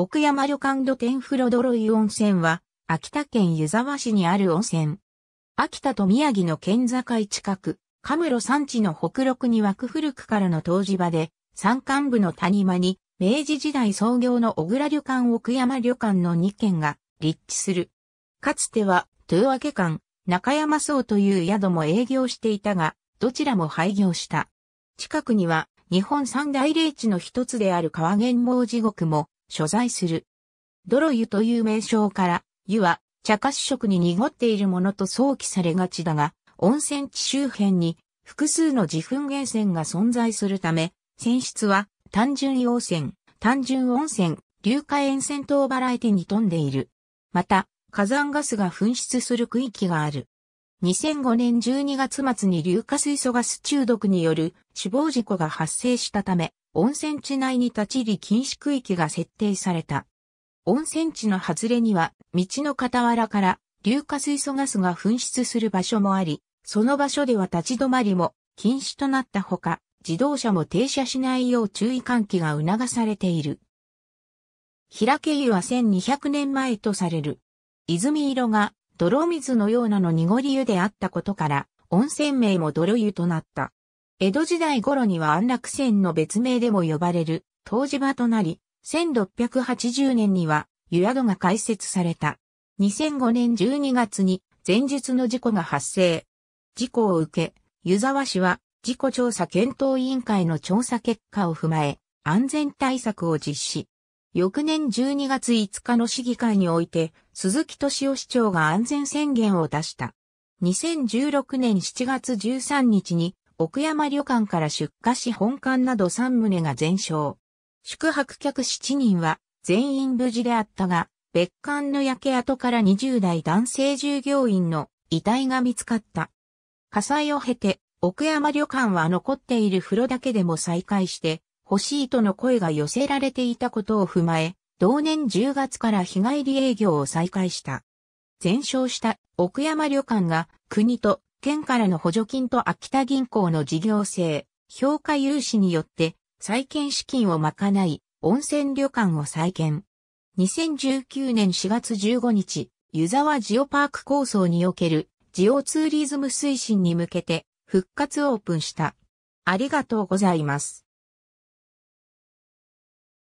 奥山旅館露天風呂泥湯温泉は、秋田県湯沢市にある温泉。秋田と宮城の県境近く、カムロ山地の北陸に湧く古くからの湯治場で、山間部の谷間に、明治時代創業の小倉旅館奥山旅館の2軒が立地する。かつては、豊明館、中山荘という宿も営業していたが、どちらも廃業した。近くには、日本三大霊地の一つである川源坊地獄も所在する。泥湯という名称から、湯は茶褐色に濁っているものと想起されがちだが、温泉地周辺に複数の自噴源泉が存在するため、泉質は単純溶泉、単純温泉、硫化塩泉等バラエティに富んでいる。また、火山ガスが噴出する区域がある。2005年12月末に硫化水素ガス中毒による死亡事故が発生したため、温泉地内に立ち入り禁止区域が設定された。温泉地の外れには、道の傍らから硫化水素ガスが噴出する場所もあり、その場所では立ち止まりも禁止となったほか、自動車も停車しないよう注意喚起が促されている。平家湯は1200年前とされる。泉色が泥水のようなの濁り湯であったことから、温泉名も泥湯となった。江戸時代頃には安楽線の別名でも呼ばれる、湯治場となり、1680年には湯宿が開設された。2005年12月に前述の事故が発生。事故を受け、湯沢市は事故調査検討委員会の調査結果を踏まえ、安全対策を実施。翌年12月5日の市議会において、鈴木敏夫市長が安全宣言を出した。2016年7月13日に奥山旅館から出火し本館など3棟が全焼。宿泊客7人は全員無事であったが、別館の焼け跡から20代男性従業員の遺体が見つかった。火災を経て、奥山旅館は残っている風呂だけでも再開して、欲しいとの声が寄せられていたことを踏まえ、同年10月から日帰り営業を再開した。全焼した奥山旅館が国と県からの補助金と秋田銀行の事業性、評価融資によって再建資金を賄い、温泉旅館を再建。2019年4月15日、湯沢ジオパーク構想におけるジオツーリズム推進に向けて復活オープンした。ありがとうございます。